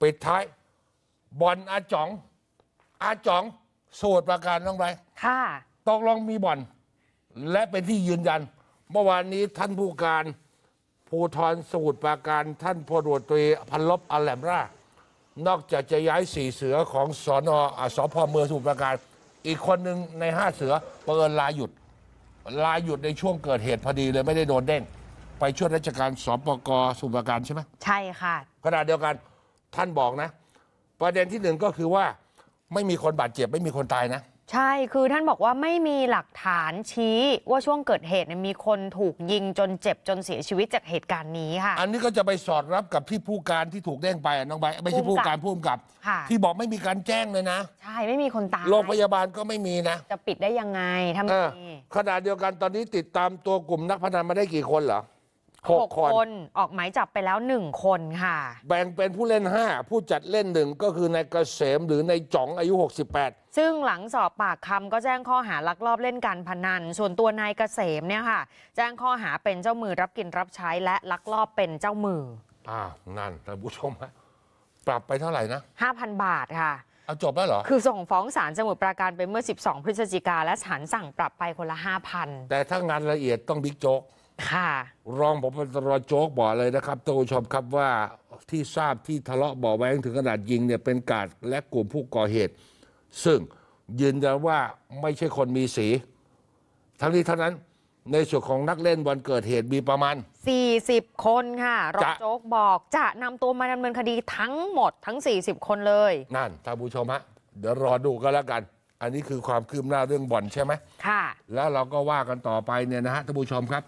ปิดท้ายบอลอาจ๋องอาจ๋องสูตรประการต้องไรค่ะตกลงมีบอนและเป็นที่ยืนยัน เมื่อวานนี้ท่านผู้การภูทรสูตรประการท่านพลวตรีพันลบอัลแลมร่านอกจากจะย้ายสี่เสือของสอนอสพเมืองสูตรประการอีกคนหนึ่งในห้าเสือเปิดลาหยุดลาหยุดในช่วงเกิดเหตุพอดีเลยไม่ได้โดนเด้งไปช่วยราชการสปกสูตรประการใช่ไหมใช่ค่ะขณะเดียวกันท่านบอกนะ ประเด็นที่หนึ่งก็คือว่า ไม่มีคนบาดเจ็บไม่มีคนตายนะ ใช่คือท่านบอกว่าไม่มีหลักฐานชี้ว่าช่วงเกิดเหตุมีคนถูกยิงจนเจ็บจนเสียชีวิตจากเหตุการณ์นี้ค่ะอันนี้ก็จะไปสอดรับกับที่ผู้การที่ถูกแจ้งไปน้องใบไม่ใช่ผู้การผู้กำกับ ที่บอกไม่มีการแจ้งเลยนะ ใช่ ไม่มีคนตาย โรงพยาบาลก็ไม่มีนะ จะปิดได้ยังไงถ้าไม่นมีขเดียวกันตอนนี้ติดตามตัวกลุ่มนักพนันมาได้กี่คนเหรอหกคนออกหมายจับไปแล้วหนึ่งคนค่ะ แบ่งเป็นผู้เล่น 5 ผู้จัดเล่นหนึ่งก็คือนายเกษมหรือนายจ๋องอายุ 68 ซึ่งหลังสอบปากคำก็แจ้งข้อหาลักลอบเล่นการพนัน ส่วนตัวนายเกษมเนี่ยค่ะ แจ้งข้อหาเป็นเจ้ามือรับกินรับใช้และลักลอบเป็นเจ้ามืออ่านั่นท่านผู้ชมฮะปรับไปเท่าไหร่นะ 5,000 บาทค่ะเอาจบแล้วเหรอคือส่งฟ้องศาลสมุทรปราการไปเมื่อ 12 พฤศจิกาและศาลสั่งปรับไปคนละ5,000แต่ถ้างานละเอียดต้องบิ๊กโจ๊กค่ะ รองพบตรโจ๊กบอกเลยนะครับท่านผู้ชมครับว่าที่ทราบที่ทะเลาะเบาะแว้งถึงขนาดยิงเนี่ยเป็นกาดและกลุ่มผู้ก่อเหตุ ซึ่งยืนยันว่าไม่ใช่คนมีสี ทั้งนี้ทั้งนั้นในส่วนของนักเล่นวันเกิดเหตุมีประมาณ40 คนค่ะรองโจ๊กบอกจะนำตัวมาดำเนินคดีทั้งหมดทั้ง 40 คนเลย นั่นท่านผู้ชมฮะเดี๋ยวรอดูกันแล้วกัน อันนี้คือความคืบหน้าเรื่องบ่อนใช่ไหมค่ะ แล้วเราก็ว่ากันต่อไปเนี่ยนะฮะท่านผู้ชมครับ